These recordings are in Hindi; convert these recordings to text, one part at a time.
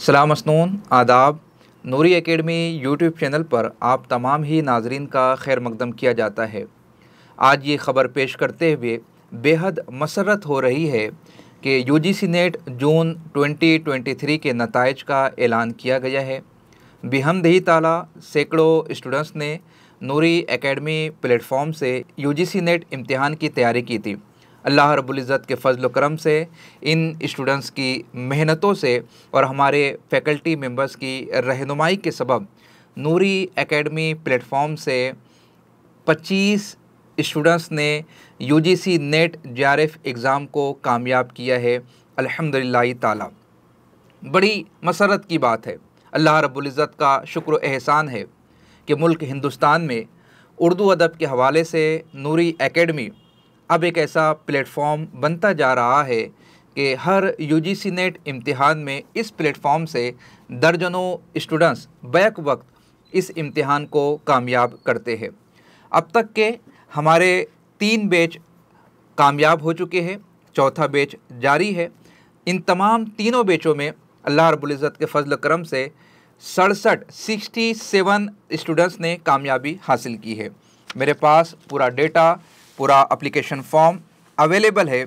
सलाम मसनून आदाब नूरी एकेडमी यूट्यूब चैनल पर आप तमाम ही नाजरीन का खैर मकदम किया जाता है आज ये ख़बर पेश करते हुए बेहद मसरत हो रही है कि यूजीसी नेट जून 2023 के नतज का ऐलान किया गया है बिहमदही ताला सैकड़ों स्टूडेंट्स ने नूरी एकेडमी प्लेटफॉर्म से यूजीसी नेट इम्तिहान की तैयारी की थी अल्लाह रबुल्ज़त के फ़जल करम से इन स्टूडेंट्स की मेहनतों से और हमारे फैकल्टी मेम्बर्स की रहनुमाई के सबब नूरी एकेडमी प्लेटफॉर्म से 25 स्टूडेंट्स ने यूजीसी नेट जेआरएफ एग्ज़ाम को कामयाब किया है अल्हम्दुलिल्लाह ताला बड़ी मसरत की बात है अल्लाह रबुल्ज़त का शुक्र एहसान है कि मुल्क हिंदुस्तान में उर्दू अदब के हवाले से नूरी एकेडमी अब एक ऐसा प्लेटफॉर्म बनता जा रहा है कि हर यू जी सी नेट इम्तहान में इस प्लेटफॉर्म से दर्जनों स्टूडेंट्स बैक वक्त इस इम्तहान को कामयाब करते हैं अब तक के हमारे तीन बैच कामयाब हो चुके हैं चौथा बैच जारी है इन तमाम तीनों बैचों में अल्लाह रबुल्ज़त के फ़जल करम से सड़सठ सिक्सटी सेवन स्टूडेंट्स ने कामयाबी हासिल की है मेरे पास पूरा डेटा पूरा अप्लीकेशन फॉर्म अवेलेबल है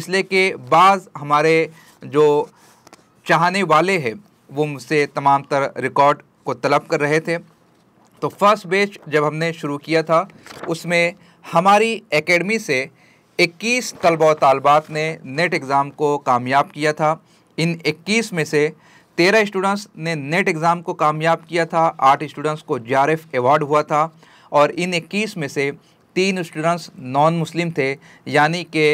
इसलिए कि बाज़ हमारे जो चाहने वाले हैं वो मुझसे तमाम तर रिकॉर्ड को तलब कर रहे थे तो फर्स्ट बेच जब हमने शुरू किया था उसमें हमारी एकेडमी से 21 तलबा तलबात ने नेट एग्ज़ाम को कामयाब किया था इन 21 में से 13 स्टूडेंट्स ने नेट एग्ज़ाम को कामयाब किया था 8 स्टूडेंट्स को जे एवार्ड हुआ था और इन 21 में से तीन स्टूडेंट्स नॉन मुस्लिम थे यानी कि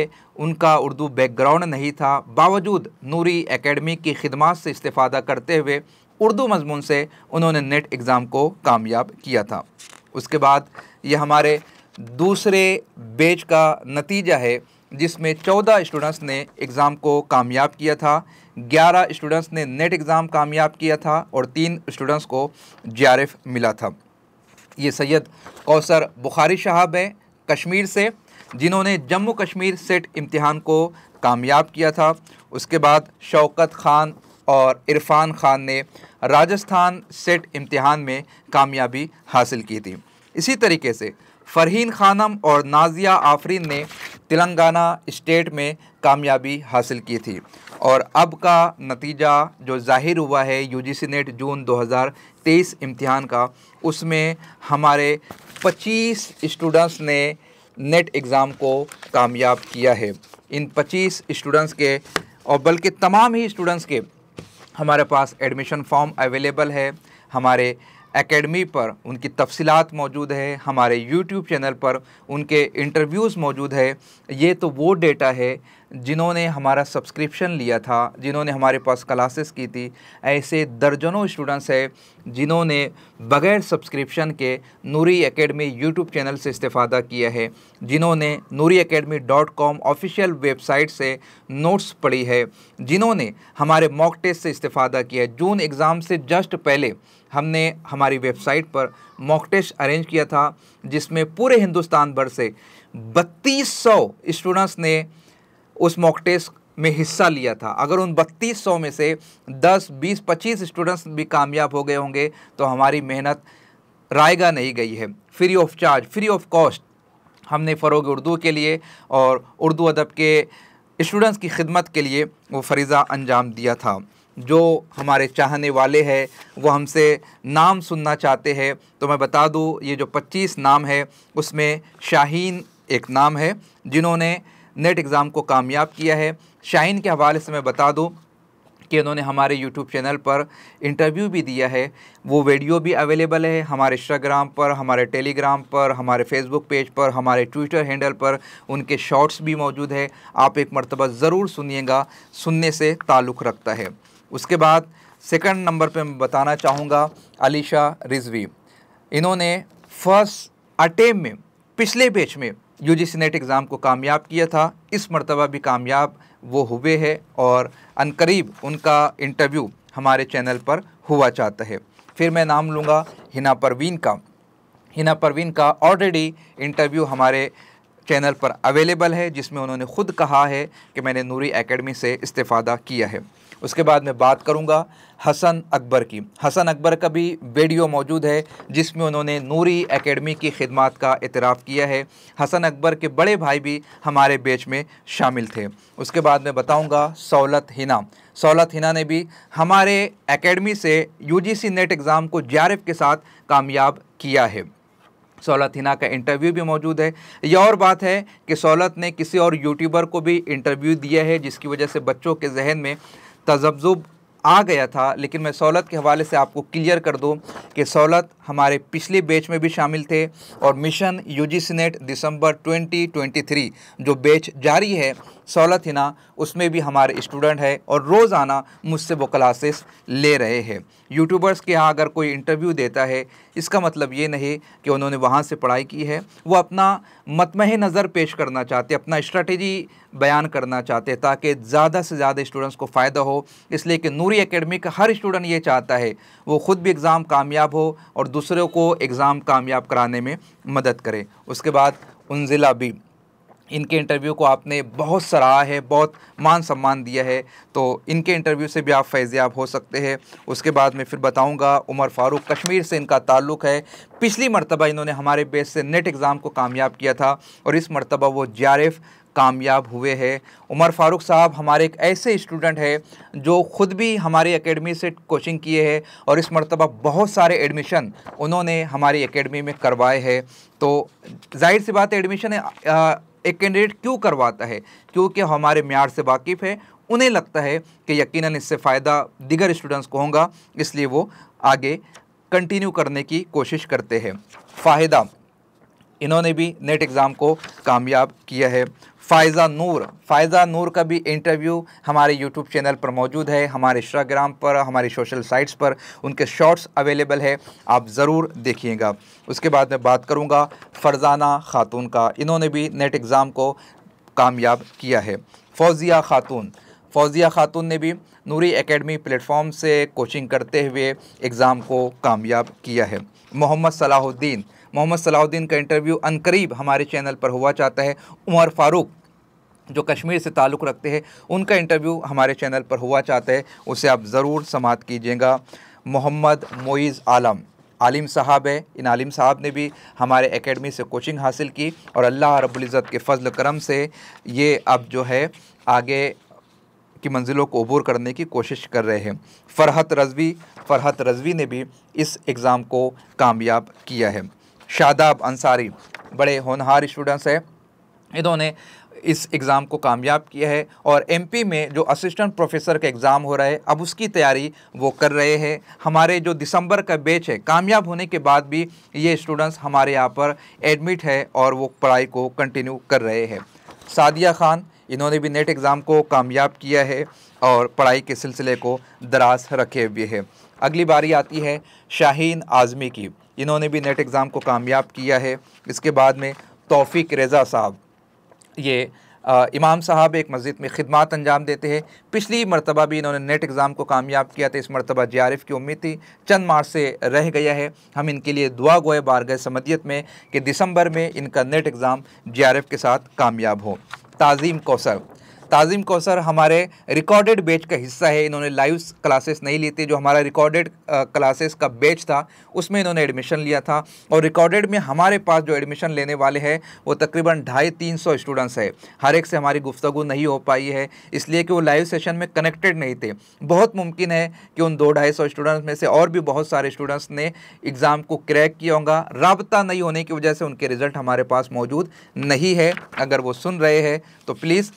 उनका उर्दू बैकग्राउंड नहीं था बावजूद नूरी एकेडमी की खिदमत से इस्तेफादा करते हुए उर्दू मजमून से उन्होंने नेट एग्ज़ाम को कामयाब किया था उसके बाद ये हमारे दूसरे बेच का नतीजा है जिसमें चौदह स्टूडेंट्स ने एग्ज़ाम को कामयाब किया था ग्यारह स्टूडेंट्स ने नेट एग्ज़ाम कामयाब किया था और तीन स्टूडेंट्स को जे मिला था ये सैयद कौसर बुखारी शहाब हैं कश्मीर से जिन्होंने जम्मू कश्मीर सेट इम्तिहान को कामयाब किया था उसके बाद शौकत खान और इरफान खान ने राजस्थान सेट इम्तिहान में कामयाबी हासिल की थी इसी तरीके से फरहीन खानम और नाजिया आफरीन ने तेलंगाना स्टेट में कामयाबी हासिल की थी और अब का नतीजा जो जाहिर हुआ है यूजीसी नेट जून 2023 इम्तिहान का उसमें हमारे 25 स्टूडेंट्स ने नेट एग्ज़ाम को कामयाब किया है इन 25 स्टूडेंट्स के और बल्कि तमाम ही स्टूडेंट्स के हमारे पास एडमिशन फॉर्म अवेलेबल है हमारे एकेडमी पर उनकी तफसीत मौजूद है हमारे यूट्यूब चैनल पर उनके इंटरव्यूज़ मौजूद है ये तो वो डेटा है जिन्होंने हमारा सब्सक्रिप्शन लिया था जिन्होंने हमारे पास क्लासेस की थी ऐसे दर्जनों स्टूडेंट्स हैं जिन्होंने बगैर सब्सक्रिप्शन के नूरी एकेडमी यूट्यूब चैनल से इस्तेफादा किया है जिन्होंने Noori academy dot com official website से नोट्स पढ़ी है जिन्होंने हमारे मॉक टेस्ट से इस्तेफादा किया है जून एग्ज़ाम से जस्ट पहले हमने हमारी वेबसाइट पर मॉक टेस्ट अरेंज किया था जिसमें पूरे हिंदुस्तान भर से बत्तीस सौ स्टूडेंट्स ने उस मॉक टेस्ट में हिस्सा लिया था अगर उन बत्तीस सौ में से 10, 20, 25 स्टूडेंट्स भी कामयाब हो गए होंगे तो हमारी मेहनत रायगा नहीं गई है free of charge free of cost हमने फ़रोग उर्दू के लिए और उर्दू अदब के स्टूडेंट्स की खिदमत के लिए वो फरीज़ा अंजाम दिया था जो हमारे चाहने वाले हैं वो हमसे नाम सुनना चाहते हैं तो मैं बता दूँ ये जो 25 नाम है उसमें शाहीन एक नाम है जिन्होंने नेट एग्ज़ाम को कामयाब किया है शाइन के हवाले से मैं बता दूँ कि इन्होंने हमारे यूट्यूब चैनल पर इंटरव्यू भी दिया है वो वीडियो भी अवेलेबल है हमारे इंस्टाग्राम पर हमारे टेलीग्राम पर हमारे फेसबुक पेज पर हमारे ट्विटर हैंडल पर उनके शॉर्ट्स भी मौजूद है आप एक मरतबा ज़रूर सुनिएगा सुनने से ताल्लुक़ रखता है उसके बाद सेकंड नंबर पे मैं बताना चाहूँगा अलीशा रिजवी इन्होंने फर्स्ट अटेम में पिछले बेच में यू जी नेट एग्ज़ाम को कामयाब किया था इस मरतबा भी कामयाब वो हुए है और अनकरीब उनका इंटरव्यू हमारे चैनल पर हुआ चाहता है फिर मैं नाम लूँगा हिना परवीन का हिना परवीन का ऑलरेडी इंटरव्यू हमारे चैनल पर अवेलेबल है जिसमें उन्होंने खुद कहा है कि मैंने नूरी एकेडमी से इस्तीफ़ा किया है उसके बाद मैं बात करूंगा हसन अकबर की हसन अकबर का भी वीडियो मौजूद है जिसमें उन्होंने नूरी एकेडमी की खिदमत का इतराफ़ किया है हसन अकबर के बड़े भाई भी हमारे बेच में शामिल थे उसके बाद मैं बताऊंगा सौलत हिना सौलत हिना ने भी हमारे एकेडमी से यूजीसी नेट एग्ज़ाम को जारफ के साथ कामयाब किया है सौलत हिना का इंटरव्यू भी मौजूद है यह और बात है कि सौलत ने किसी और यूट्यूबर को भी इंटरव्यू दिया है जिसकी वजह से बच्चों के जहन में तजब्जुब आ गया था लेकिन मैं सौलत के हवाले से आपको क्लियर कर दूं कि सौलत हमारे पिछले बैच में भी शामिल थे और मिशन जी सीनेट दिसंबर 2023 जो बैच जारी है सहूलत ना उसमें भी हमारे स्टूडेंट है और रोज़ाना मुझसे वो क्लासेस ले रहे हैं यूट्यूबर्स के यहाँ अगर कोई इंटरव्यू देता है इसका मतलब ये नहीं कि उन्होंने वहाँ से पढ़ाई की है वो अपना मतमह नज़र पेश करना चाहते अपना स्ट्रेटजी बयान करना चाहते ताकि ज़्यादा से ज़्यादा स्टूडेंट्स को फ़ायदा हो इसलिए कि नूरी एकेडमी का हर स्टूडेंट ये चाहता है वो ख़ुद भी एग्ज़ाम कामयाब हो और दूसरों को एग्ज़ाम कामयाब कराने में मदद करे उसके बाद उनजिला भी इनके इंटरव्यू को आपने बहुत सराहा है बहुत मान सम्मान दिया है तो इनके इंटरव्यू से भी आप फैज़याब हो सकते हैं उसके बाद मैं फिर बताऊंगा उमर फारूक कश्मीर से इनका ताल्लुक़ है पिछली मरतबा इन्होंने हमारे बेस से नेट एग्ज़ाम को कामयाब किया था और इस मरतबा वो जे कामयाब हुए हैं उमर फारूक साहब हमारे एक ऐसे स्टूडेंट हैं जो ख़ुद भी हमारी एकेडमी से कोचिंग किए हैं और इस मरतबा बहुत सारे एडमिशन उन्होंने हमारी एकेडमी में करवाए हैं तो जाहिर सी बात है एडमिशन एक कैंडिडेट क्यों करवाता है क्योंकि हमारे मैार से वाकिफ़ है उन्हें लगता है कि यकीनन इससे फ़ायदा दिगर स्टूडेंट्स को होगा इसलिए वो आगे कंटिन्यू करने की कोशिश करते हैं फ़ायदा इन्होंने भी नेट एग्ज़ाम को कामयाब किया है फ़ायज़ा नूर फ़ायज़ा नूर का भी इंटरव्यू हमारे यूट्यूब चैनल पर मौजूद है हमारे इंस्टाग्राम पर हमारी सोशल साइट्स पर उनके शॉर्ट्स अवेलेबल है आप ज़रूर देखिएगा उसके बाद मैं बात करूँगा फ़रजाना खातून का इन्होंने भी नेट एग्ज़ाम को कामयाब किया है फ़ौजिया खातून फ़ौजिया खातून ने भी नूरी एकेडमी प्लेटफॉर्म से कोचिंग करते हुए एग्ज़ाम को कामयाब किया है मोहम्मद सलाहुद्दीन मोहम्मद सलाउद्दीन का इंटरव्यू अनकरीब हमारे चैनल पर हुआ चाहता है उमर फारूक जो कश्मीर से ताल्लुक़ रखते हैं उनका इंटरव्यू हमारे चैनल पर हुआ चाहता है उसे आप ज़रूर समाप्त कीजिएगा मोहम्मद मोइज़ आलम आलिम साहब है इन आलिम साहब ने भी हमारे एकेडमी से कोचिंग हासिल की और अल्लाह रब्ज़त के फ़जल करम से ये अब जो है आगे की मंजिलों को अबूर करने की कोशिश कर रहे हैं फ़रहत रजवी फ़रहत रजवी ने भी इस एग्ज़ाम को कामयाब किया है शादाब अंसारी बड़े होनहार स्टूडेंट्स हैं इन्होंने इस एग्ज़ाम को कामयाब किया है और एमपी में जो असिस्टेंट प्रोफेसर का एग्ज़ाम हो रहा है अब उसकी तैयारी वो कर रहे हैं हमारे जो दिसंबर का बैच है कामयाब होने के बाद भी ये स्टूडेंट्स हमारे यहाँ पर एडमिट है और वो पढ़ाई को कंटिन्यू कर रहे हैं सादिया खान इन्होंने भी नेट एग्ज़ाम को कामयाब किया है और पढ़ाई के सिलसिले को दराज रखे हुए है अगली बारी आती है शाहीन आज़मी की इन्होंने भी नेट एग्ज़ाम को कामयाब किया है इसके बाद में तौफीक रज़ा साहब ये आ, इमाम साहब एक मस्जिद में खिदमत अंजाम देते हैं पिछली मरतबा भी इन्होंने नेट एग्ज़ाम को कामयाब किया था इस मरतबा जे आर एफ़ की उम्मीद थी चंद मार्च से रह गया है हम इनके लिए दुआ गोए गए समदियत में कि दिसंबर में इनका NET exam J R F के साथ कामयाब हो ताज़ीम कौसर ताजिम कौसर हमारे रिकॉर्डेड बैच का हिस्सा है इन्होंने लाइव क्लासेस नहीं ली थी जो हमारा रिकॉर्डेड क्लासेस का बैच था उसमें इन्होंने एडमिशन लिया था और रिकॉर्डेड में हमारे पास जो एडमिशन लेने वाले हैं वो तकरीबन ढाई तीन सौ स्टूडेंट्स है हर एक से हमारी गुफ्तु नहीं हो पाई है इसलिए कि वो लाइव सेशन में कनेक्टेड नहीं थे बहुत मुमकिन है कि उन दो ढाई सौ स्टूडेंट्स में से और भी बहुत सारे स्टूडेंट्स ने एग्ज़ाम को क्रैक किया होगा रबता नहीं होने की वजह से उनके रिज़ल्ट हमारे पास मौजूद नहीं है अगर वो सुन रहे हैं तो प्लीज़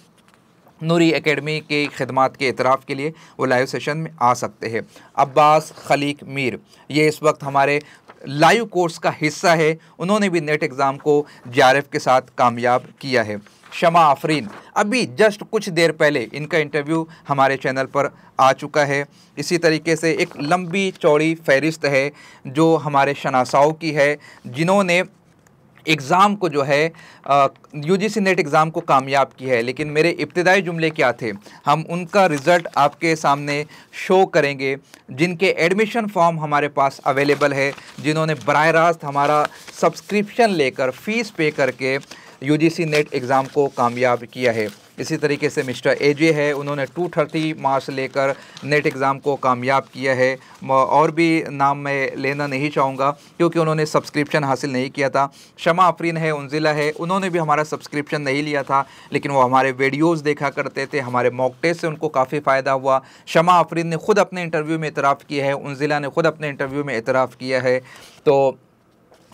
नूरी एकेडमी के खदमात के इतराफ़ के लिए वो लाइव सेशन में आ सकते हैं अब्बास खलीक मीर ये इस वक्त हमारे लाइव कोर्स का हिस्सा है उन्होंने भी नेट एग्ज़ाम को जे के साथ कामयाब किया है शमा आफरीन अभी जस्ट कुछ देर पहले इनका इंटरव्यू हमारे चैनल पर आ चुका है इसी तरीके से एक लंबी चौड़ी फहरिस्त है जो हमारे शनासाओं की है जिन्होंने एग्ज़ाम को जो है U G C NET exam को कामयाब की है लेकिन मेरे इब्तदाई जुमले क्या थे हम उनका रिज़ल्ट आपके सामने शो करेंगे जिनके एडमिशन फॉर्म हमारे पास अवेलेबल है जिन्होंने बर रास्त हमारा सब्सक्रिप्शन लेकर फ़ीस पे करके U G C NET exam को कामयाब किया है इसी तरीके से मिस्टर एजे है उन्होंने 230 मार्क्स लेकर नेट एग्ज़ाम को कामयाब किया है और भी नाम मैं लेना नहीं चाहूँगा क्योंकि उन्होंने सब्सक्रिप्शन हासिल नहीं किया था शमा आफरीन है उनजिला है उन्होंने भी हमारा सब्सक्रिप्शन नहीं लिया था लेकिन वो हमारे वीडियोज़ देखा करते थे हमारे मॉक टेस्ट से उनको काफ़ी फ़ायदा हुआ शमा आफरीन ने खुद अपने इंटरव्यू में इतराफ़ किया है उनजिला ने खुद अपने इंटरव्यू में इतराफ़ किया है तो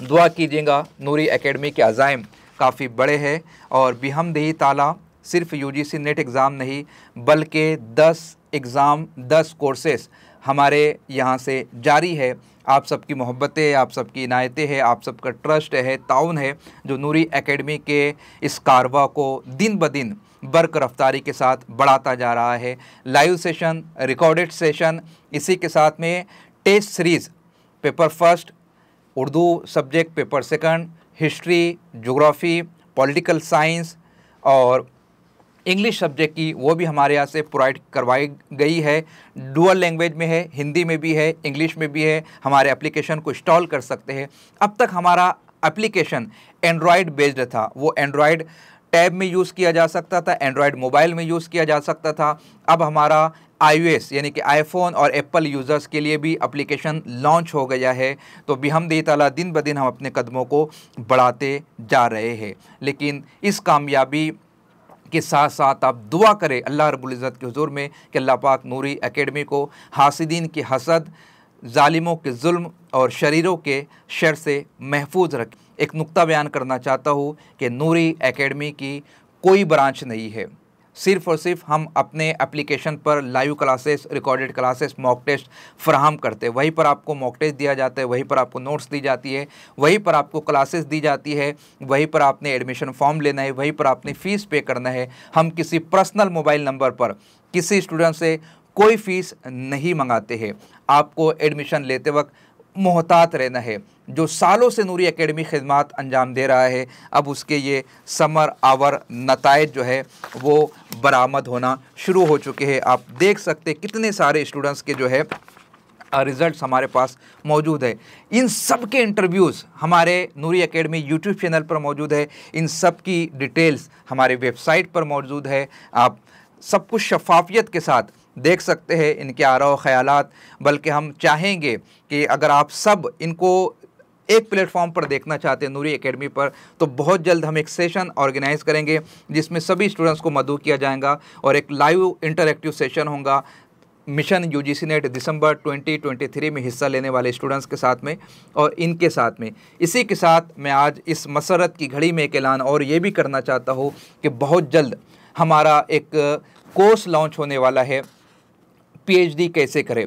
दुआ कीजिएगा नूरी एकेडमी के अज़ाइम काफ़ी बड़े हैं और बिहमदही ताला सिर्फ यूजीसी नेट एग्ज़ाम नहीं बल्कि 10 एग्ज़ाम 10 कोर्सेस हमारे यहाँ से जारी है आप सबकी मोहब्बतें आप सबकी इनायतें हैं आप सबका ट्रस्ट है ताउन है जो नूरी एकेडमी के इस कारवा को दिन ब दिन बर्क रफ्तारी के साथ बढ़ाता जा रहा है लाइव सेशन रिकॉर्डेड सेशन इसी के साथ में test series paper first Urdu subject paper second history geography political science और इंग्लिश सब्जेक्ट की वो भी हमारे यहाँ से प्रोवाइड करवाई गई है डुअल लैंग्वेज में है हिंदी में भी है इंग्लिश में भी है हमारे एप्लीकेशन को इंस्टॉल कर सकते हैं अब तक हमारा एप्लीकेशन एंड्रॉयड बेस्ड था वो एंड्रॉयड टैब में यूज़ किया जा सकता था एंड्रॉयड मोबाइल में यूज़ किया जा सकता था अब हमारा आई यानी कि आईफोन और एप्पल यूज़र्स के लिए भी एप्लीकेशन लॉन्च हो गया है तो भी बिहमदी तला दिन ब दिन हम अपने कदमों को बढ़ाते जा रहे हैं लेकिन इस कामयाबी के साथ साथ आप दुआ करें अल्लाह रबुल्ज़त के हजूर में कि अल्लाह पाक नूरी एकेडमी को हासिदीन के हसद ालिमों के जुल्म और शरीरों के शर से महफूज रखें एक नुक्ता बयान करना चाहता हूँ कि नूरी एकेडमी की कोई ब्रांच नहीं है सिर्फ और सिर्फ हम अपने एप्लीकेशन पर live classes recorded classes mock test फ्राहम करते हैं वहीं पर आपको मॉक टेस्ट दिया जाता है वहीं पर आपको नोट्स दी जाती है वहीं पर आपको क्लासेस दी जाती है वहीं पर आपने एडमिशन फॉर्म लेना है वहीं पर आपने फ़ीस पे करना है हम किसी पर्सनल मोबाइल नंबर पर किसी स्टूडेंट से कोई फीस नहीं मंगाते हैं आपको एडमिशन लेते वक्त मोहतात रहना है जो सालों से नूरी एकेडमी खदमात अंजाम दे रहा है अब उसके ये समर आवर नतज जो है वो बरामद होना शुरू हो चुके हैं आप देख सकते कितने सारे स्टूडेंट्स के जो है रिज़ल्ट हमारे पास मौजूद है इन सब के इंटरव्यूज़ हमारे नूरी एकेडमी यूट्यूब चैनल पर मौजूद है इन सब की डिटेल्स हमारे वेबसाइट पर मौजूद है आप सब कुछ शफाफियत के साथ देख सकते हैं इनके आरा व ख़्याल बल्कि हम चाहेंगे कि अगर आप सब इनको एक प्लेटफॉर्म पर देखना चाहते हैं नूरी एकेडमी पर तो बहुत जल्द हम एक सेशन ऑर्गेनाइज करेंगे जिसमें सभी स्टूडेंट्स को मदू किया जाएगा और एक लाइव इंटरेक्टिव सेशन होगा मिशन यूजीसी नेट दिसंबर 2023 में हिस्सा लेने वाले स्टूडेंट्स के साथ में और इनके साथ में इसी के साथ मैं आज इस मसरत की घड़ी में एक ऐलान और ये भी करना चाहता हूँ कि बहुत जल्द हमारा एक कोर्स लॉन्च होने वाला है पीएचडी कैसे करें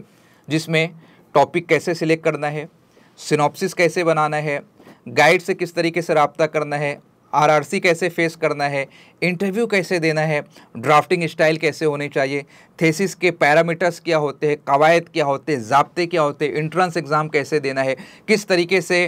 जिसमें टॉपिक कैसे सिलेक्ट करना है सिनॉप्सिस कैसे बनाना है गाइड से किस तरीके से रबता करना है आरआरसी कैसे फेस करना है इंटरव्यू कैसे देना है ड्राफ्टिंग स्टाइल कैसे होनी चाहिए थेसिस के पैरामीटर्स क्या होते हैं कवायद क्या होते हैं जबते क्या होते हैं इंट्रेंस एग्ज़ाम कैसे देना है किस तरीके से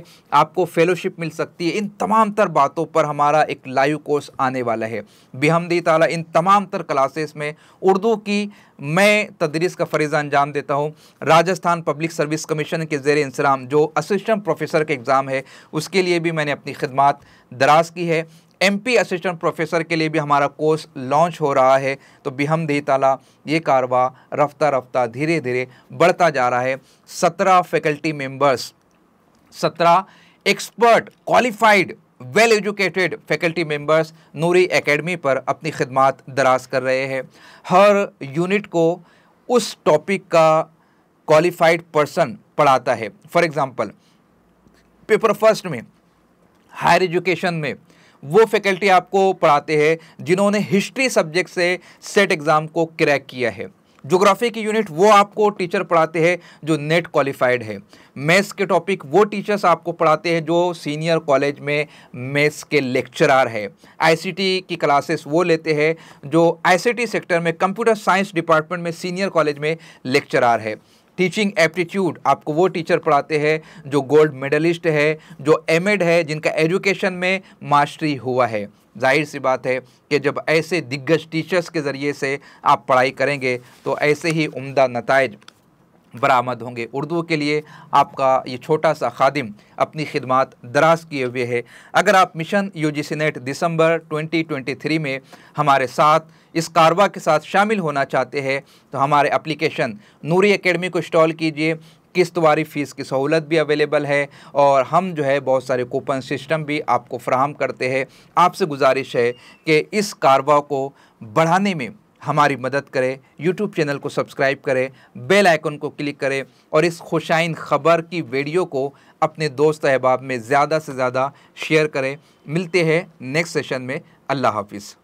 आपको फेलोशिप मिल सकती है इन तमाम तर बातों पर हमारा एक लाइव कोर्स आने वाला है बिहमदी ताला इन तमाम तर क्लासेस में उर्दू की मैं तदरीस का फरीज़ा अंजाम देता हूँ राजस्थान पब्लिक सर्विस कमीशन के जेर इंसराम जो असिस्टेंट प्रोफेसर के एग्ज़ाम है उसके लिए भी मैंने अपनी खदमात दराज की है एमपी असिस्टेंट प्रोफेसर के लिए भी हमारा कोर्स लॉन्च हो रहा है तो बिहम दे ताला ये कारवा रफ्ता रफ्ता धीरे धीरे बढ़ता जा रहा है सत्रह फैकल्टी मेम्बर्स सत्रह expert qualified well educated faculty members Noori academy पर अपनी खदमात दराज कर रहे हैं हर यूनिट को उस टॉपिक का क्वालिफाइड पर्सन पढ़ाता है फॉर एग्ज़ाम्पल पेपर फर्स्ट में हायर एजुकेशन में वो फैकल्टी आपको पढ़ाते हैं जिन्होंने हिस्ट्री सब्जेक्ट से सेट एग्ज़ाम को क्रैक किया है जोग्राफी की यूनिट वो आपको टीचर पढ़ाते हैं जो नेट क्वालिफाइड है मैथ्स के टॉपिक वो टीचर्स आपको पढ़ाते हैं जो सीनियर कॉलेज में मैथ्स के लेक्चरार है आईसीटी की क्लासेस वो लेते हैं जो आईसीटी सेक्टर में कंप्यूटर साइंस डिपार्टमेंट में सीनियर कॉलेज में लेक्चरार है टीचिंग एप्टीट्यूड आपको वो टीचर पढ़ाते हैं जो गोल्ड मेडलिस्ट है जो एम है जिनका एजुकेशन में मास्टरी हुआ है जाहिर सी बात है कि जब ऐसे दिग्गज टीचर्स के ज़रिए से आप पढ़ाई करेंगे तो ऐसे ही उम्दा नतज बरामद होंगे उर्दू के लिए आपका ये छोटा सा खादिम अपनी खिदमत दराज किए हुए है अगर आप मिशन यू जी नेट दिसंबर 2023 में हमारे साथ इस कारवा के साथ शामिल होना चाहते हैं तो हमारे एप्लीकेशन नूरी एकेडमी को इंस्टॉल कीजिए किस्तवारी फ़ीस की सहूलत भी अवेलेबल है और हम जो है बहुत सारे कूपन सिस्टम भी आपको फ्राहम करते हैं आपसे गुजारिश है कि इस कारवा को बढ़ाने में हमारी मदद करें यूट्यूब चैनल को सब्सक्राइब करें बेल आइकन को क्लिक करें और इस खुशाइन खबर की वीडियो को अपने दोस्त अहबाब में ज़्यादा से ज़्यादा शेयर करें मिलते हैं नेक्स्ट सेशन में अल्लाह हाफिज़